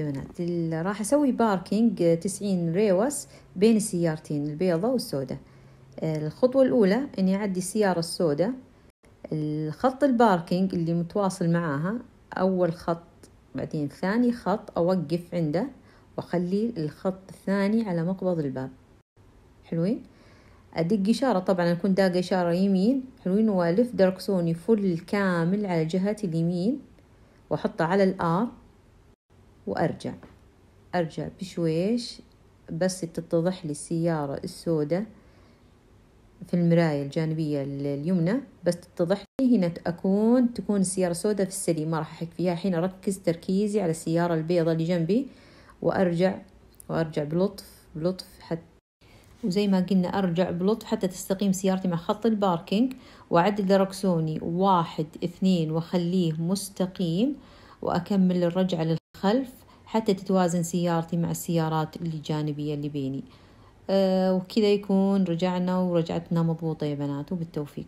ليونات راح اسوي باركينج تسعين ريوس بين السيارتين البيضة والسوداء الخطوة الاولى اني اعدي السيارة السوداء الخط الباركينج اللي متواصل معاها اول خط بعدين ثاني خط اوقف عنده واخلي الخط الثاني على مقبض الباب حلوين ادق اشارة طبعا اكون داق اشارة يمين حلوين والف دركسوني فل كامل على جهة اليمين واحطه على الار وأرجع أرجع بشويش بس تتضح لي السيارة السوداء في المراية الجانبية اليمنى بس تتضح لي هنا أكون تكون السيارة السوداء في السليم ما راح أحك فيها الحين أركز تركيزي على السيارة البيضة اللي جنبي وأرجع وأرجع بلطف بلطف حتى وزي ما قلنا أرجع بلطف حتى تستقيم سيارتي مع خط الباركينج وأعدل دركسوني واحد اثنين وأخليه مستقيم وأكمل الرجعة للخلف حتى تتوازن سيارتي مع السيارات اللي جانبية اللي بيني أه وكذا يكون رجعنا ورجعتنا مضبوطة يا بنات وبالتوفيق